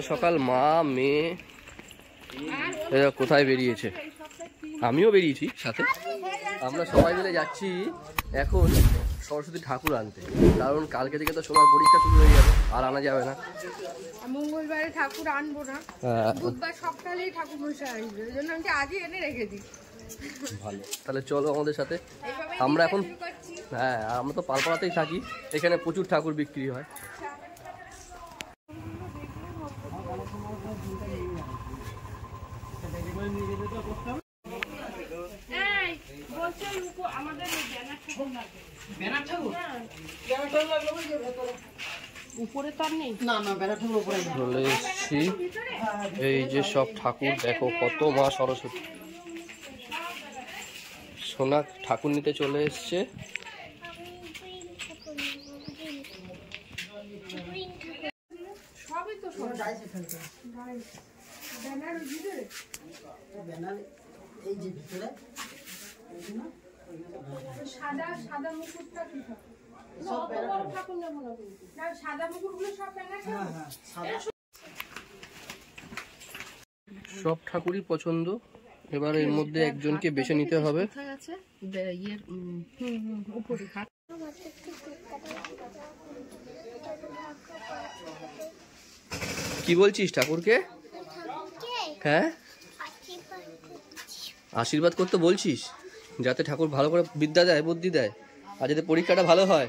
সকাল সকাল মা মেয়ে এরা কোথায় বেরিয়েছে আমিও বেরিয়েছি সাথে আমরা সবাই মিলে যাচ্ছি এখন সরস্বতী ঠাকুর আনতে কারণ কালকে থেকে তো সবার পরীক্ষা শুরু হয়ে যাবে আর আনা যাবে না মঙ্গলবারে ঠাকুর আনবো না হ্যাঁ। বুধবার ঠাকুর আসবে ওই জন্য আমি আজই এনে রেখে দিই ভালো তাহলে চলো আমাদের সাথে আমরা এখন হ্যাঁ আমরা তো পালপাড়াতেই থাকি এখানে প্রচুর ঠাকুর বিক্রি হয় উপরে তো নেই না না বেড়াটার উপরে চলে এসেছি এই যে সব ঠাকুর দেখো কত মা সরস্বতী সোনা ঠাকুর নিতে চলে এসছে সাদা সাদা মুকুটটা কি থাকে সব ঠাকুরই পছন্দ এবার এর মধ্যে একজনকে বেছে নিতে হবে কি বলছিস ঠাকুরকে হ্যাঁ আশীর্বাদ করতে বলছিস যাতে ঠাকুর ভালো করে বিদ্যা দেয় বুদ্ধি দেয় আর যাতে পরীক্ষাটা ভালো হয়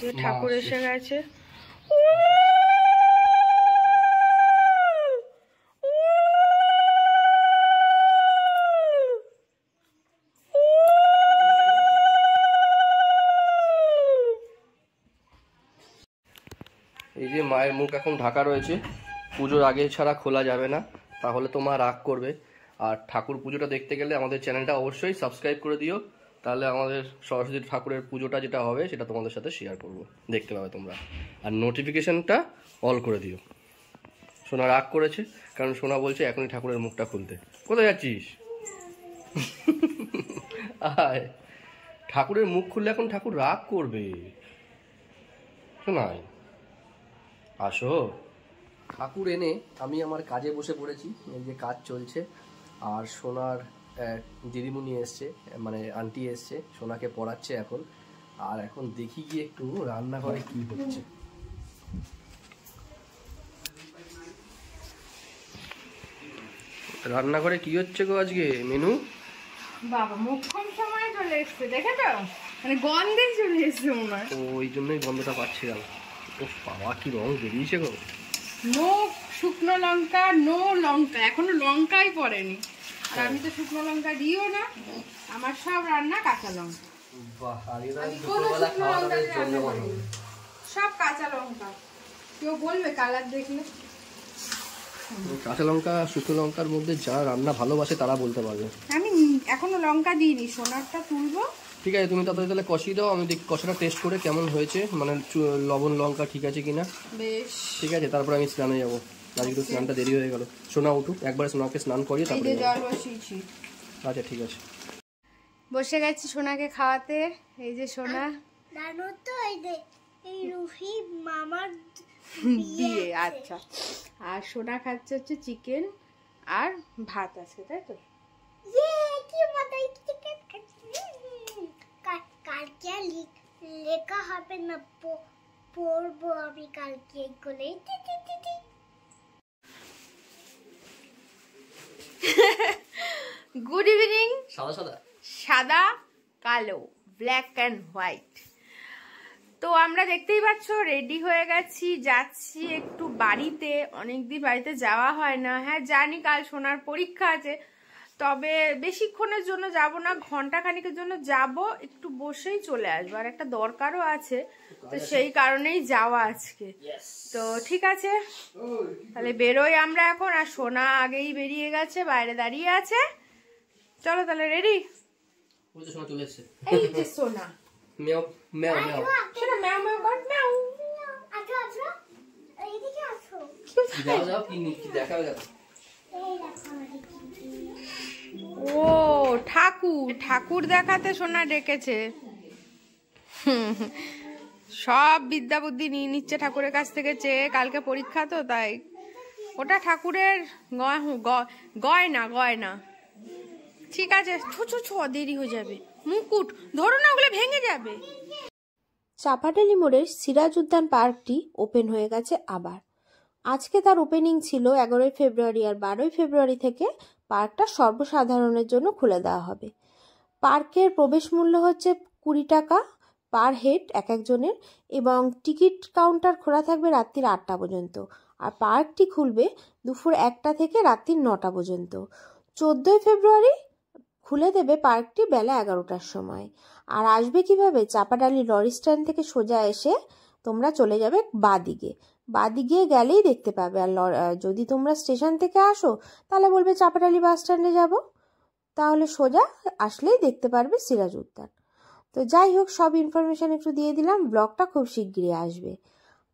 যে ঠাকুর এসে গেছে এই যে মায়ের মুখ এখন ঢাকা রয়েছে পুজোর আগে ছাড়া খোলা যাবে না তাহলে তো মা রাগ করবে আর ঠাকুর পুজোটা দেখতে গেলে আমাদের চ্যানেলটা অবশ্যই সাবস্ক্রাইব করে দিও তাহলে আমাদের সরস্বতী ঠাকুরের পুজোটা যেটা হবে সেটা তোমাদের সাথে শেয়ার করব দেখতে পাবে তোমরা আর নোটিফিকেশানটা অল করে দিও সোনা রাগ করেছে কারণ সোনা বলছে এখনই ঠাকুরের মুখটা খুলতে কোথায় যাচ্ছিস আয় ঠাকুরের মুখ খুললে এখন ঠাকুর রাগ করবে শোনাই আসো ঠাকুর এনে আমি আমার কাজে বসে পড়েছি এই যে কাজ চলছে আর সোনার দিদিমণি এসছে মানে আন্টি এসছে সোনাকে পড়াচ্ছে এখন আর এখন দেখি গিয়ে একটু রান্না রান্নাঘরে কি হচ্ছে রান্নাঘরে কি হচ্ছে গো আজকে মেনু বাবা মুখ্যম সময় চলে এসছে দেখে তো মানে গন্ধে চলে এসেছে মনে হয় ও ওই জন্যই গন্ধটা পাচ্ছিলাম ও বাবা কি রং বেরিয়েছে গো নো শুকনো লঙ্কা নো লঙ্কা এখনো লঙ্কাই পড়েনি আমি তো শুকনো লঙ্কা দিও না আমার সব রান্না কাঁচা লঙ্কা সব কাঁচা লঙ্কা কেউ বলবে কালার দেখলে কাঁচা লঙ্কা শুকনো লঙ্কার মধ্যে যা রান্না ভালোবাসে তারা বলতে পারবে আমি এখনো লঙ্কা দিইনি সোনারটা তুলবো ঠিক আছে তুমি তাড়াতাড়ি তাহলে কষিয়ে দাও আমি দেখি কষাটা টেস্ট করে কেমন হয়েছে মানে লবণ লঙ্কা ঠিক আছে কিনা বেশ ঠিক আছে তারপর আমি স্নানে যাবো আজকে স্নানটা দেরি হয়ে গেল সোনা উঠুক একবার সোনাকে স্নান করিয়ে তারপরে আচ্ছা ঠিক আছে বসে গেছি সোনাকে খাওয়াতে এই যে সোনা জানো তো এই যে এই রুহি মামার বিয়ে আচ্ছা আর সোনা খাচ্ছে হচ্ছে চিকেন আর ভাত আছে তাই তো ইয়ে, কালকে লেখা হবে না পড়বো আমি কালকে এগুলো গুড ইভিনিং সাদা সাদা সাদা কালো ব্ল্যাক অ্যান্ড হোয়াইট তো আমরা দেখতেই পাচ্ছ রেডি হয়ে গেছি যাচ্ছি একটু বাড়িতে অনেকদিন বাড়িতে যাওয়া হয় না হ্যাঁ জানি কাল সোনার পরীক্ষা আছে তবে বেশিক্ষণের জন্য যাব না ঘন্টা খানিকের জন্য যাব একটু বসেই চলে আসবো আর একটা দরকারও আছে তো সেই কারণেই যাওয়া আজকে তো ঠিক আছে তাহলে বেরোই আমরা এখন আর সোনা আগেই বেরিয়ে গেছে বাইরে দাঁড়িয়ে আছে চলো তাহলে রেডি সোনা দেখা ও ঠাকুর ঠাকুর দেখাতে সোনা ডেকেছে সব বিদ্যা বুদ্ধি নিয়ে নিচ্ছে ঠাকুরের কাছ থেকে চেয়ে কালকে পরীক্ষা তো তাই ওটা ঠাকুরের গয়না গয়না ঠিক আছে ছু ছো ছু দেরি হয়ে যাবে মুকুট ধরো না ওগুলো ভেঙে যাবে চাপাডালি মোড়ের সিরাজ উদ্যান পার্কটি ওপেন হয়ে গেছে আবার আজকে তার ওপেনিং ছিল এগারোই ফেব্রুয়ারি আর বারোই ফেব্রুয়ারি থেকে পার্কটা সর্বসাধারণের জন্য খুলে দেওয়া হবে পার্কের প্রবেশ মূল্য হচ্ছে কুড়ি টাকা পার হেড এক একজনের এবং টিকিট কাউন্টার খোলা থাকবে রাত্রির আটটা পর্যন্ত আর পার্কটি খুলবে দুপুর একটা থেকে রাত্রির নটা পর্যন্ত চোদ্দোই ফেব্রুয়ারি খুলে দেবে পার্কটি বেলা এগারোটার সময় আর আসবে কিভাবে চাপাডালি লরি স্ট্যান্ড থেকে সোজা এসে তোমরা চলে যাবে বাদিকে বাদিকে গেলেই দেখতে পাবে আর যদি তোমরা স্টেশন থেকে আসো তাহলে বলবে চাপাটালি বাস স্ট্যান্ডে যাবো তাহলে সোজা আসলেই দেখতে পারবে সিরাজ উদ্যান তো যাই হোক সব ইনফরমেশান একটু দিয়ে দিলাম ব্লগটা খুব শিগগিরই আসবে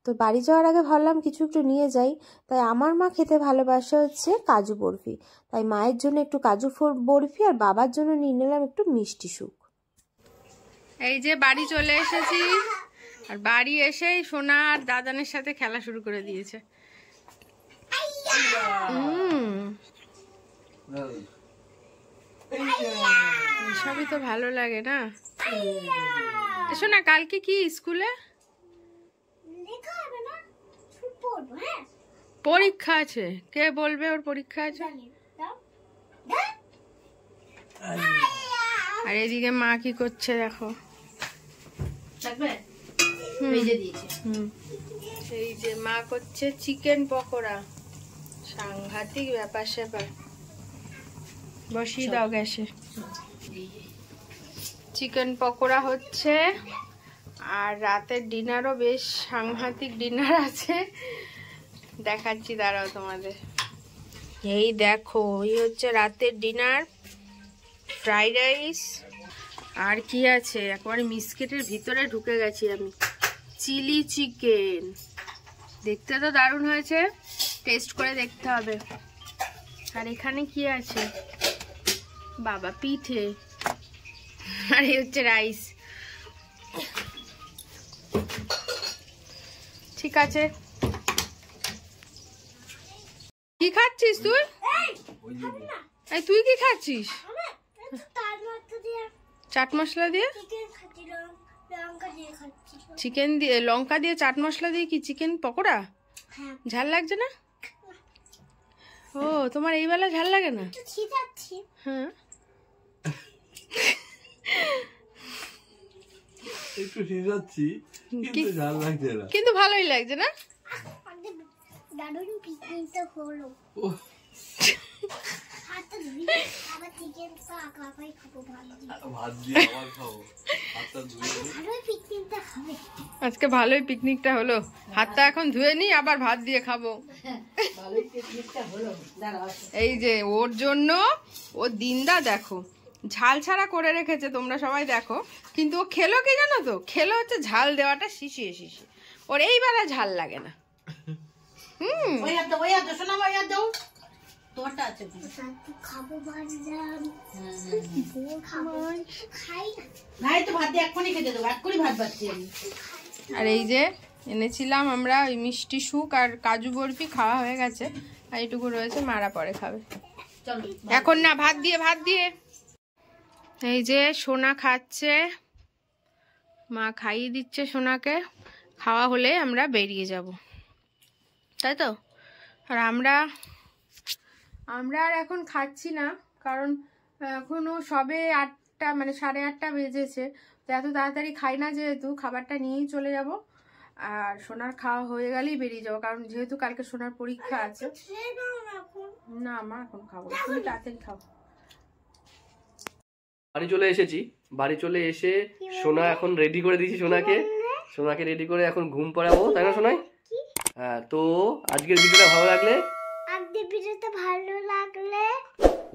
তো বাড়ি যাওয়ার আগে ভাবলাম কিছু একটু নিয়ে যাই তাই আমার মা খেতে ভালোবাসে হচ্ছে কাজু বরফি তাই মায়ের জন্য একটু কাজু বরফি আর বাবার জন্য নিয়ে নিলাম একটু মিষ্টি সুখ এই যে বাড়ি চলে এসেছি আর বাড়ি এসেই সোনা আর দাদানের সাথে খেলা শুরু করে দিয়েছে সবই তো ভালো লাগে না শোনা কালকে কি স্কুলে পরীক্ষা আছে কে বলবে ওর পরীক্ষা আছে আর এদিকে মা কি করছে দেখো থাকবে ভেজে দিয়েছে এই যে মা করছে চিকেন পকোড়া সাংঘাতিক ব্যাপার স্যাপার বসিয়ে দাও গ্যাসে চিকেন পকোড়া হচ্ছে আর রাতের ডিনারও বেশ সাংঘাতিক ডিনার আছে দেখাচ্ছি দাঁড়াও তোমাদের এই দেখো এই হচ্ছে রাতের ডিনার ফ্রাইড রাইস আর কি আছে একবারে মিসকেটের ভিতরে ঢুকে গেছি আমি চিলি চিকেন দেখতে তো দারুণ হয়েছে টেস্ট করে দেখতে হবে আর এখানে কি আছে বাবা পিঠে আর এই হচ্ছে রাইস ঠিক আছে কি খাচ্ছিস তুই তুই কি খাচ্ছিস চাট মশলা দিয়ে চিকেন দিয়ে লঙ্কা দিয়ে চাট মশলা দিয়ে কি চিকেন পকোড়া হ্যাঁ। ঝাল লাগছে না ও তোমার এই বেলা ঝাল লাগে না হ্যাঁ কিন্তু কিন্তু ভালোই লাগছে না দারুণ পিকনিক তো হলো আজকে ভালোই পিকনিকটা হলো হাতটা এখন ধুয়ে নি আবার ভাত দিয়ে খাবো এই যে ওর জন্য ও দিনদা দেখো ঝাল ছাড়া করে রেখেছে তোমরা সবাই দেখো কিন্তু ও খেলো কি জানো তো খেলো হচ্ছে ঝাল দেওয়াটা শিশিয়ে শিশি ওর এইবার ঝাল লাগে না হুম কটা আছে খাবো হ্যাঁ, হ্যাঁ, হ্যাঁ। ভাই তো ভাত এক্ষুনি খেতে দেবো এক্ষুনি ভাত পাচ্ছি আমি আর এই যে এনেছিলাম আমরা ওই মিষ্টি সুখ আর কাজু বরফি খাওয়া হয়ে গেছে আর এটুকু রয়েছে মারা পরে খাবে এখন না ভাত দিয়ে ভাত দিয়ে এই যে সোনা খাচ্ছে মা খাইয়ে দিচ্ছে সোনাকে খাওয়া হলে আমরা বেরিয়ে যাব তাই তো আর আমরা আমরা আর এখন খাচ্ছি না কারণ এখনও সবে আটটা মানে সাড়ে আটটা বেজেছে তো এত তাড়াতাড়ি খাই না যেহেতু খাবারটা নিয়েই চলে যাব আর সোনার খাওয়া হয়ে গেলেই বেরিয়ে যাবো কারণ যেহেতু কালকে সোনার পরীক্ষা আছে না আমার এখন খাবো তুমি তাড়াতাড়ি খাও বাড়ি চলে এসেছি বাড়ি চলে এসে সোনা এখন রেডি করে দিয়েছি সোনাকে সোনাকে রেডি করে এখন ঘুম পড়াবো তাই না সোনাই হ্যাঁ তো আজকের ভিডিওটা ভালো লাগলে আমাদের ভিডিওটা ভালো লাগলে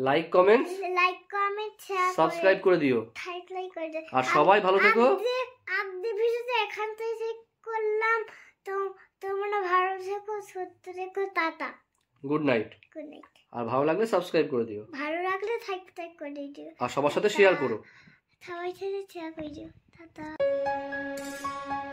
like comment like comment share subscribe করে দিও লাইক লাইক করে দিও আর সবাই ভালো থেকো আজকে ভিডিওতে এখান থেকে শেষ করলাম তো তোমরা ভালো থেকো সুস্থ থেকো ta ta good night good night আর ভালো লাগলে সাবস্ক্রাইব করে দিও ভালো লাগলে লাইক সাবস্ক্রাইব করে দিও আর সবার সাথে শেয়ার করো সবার সাথে শেয়ার করে দিও টাটা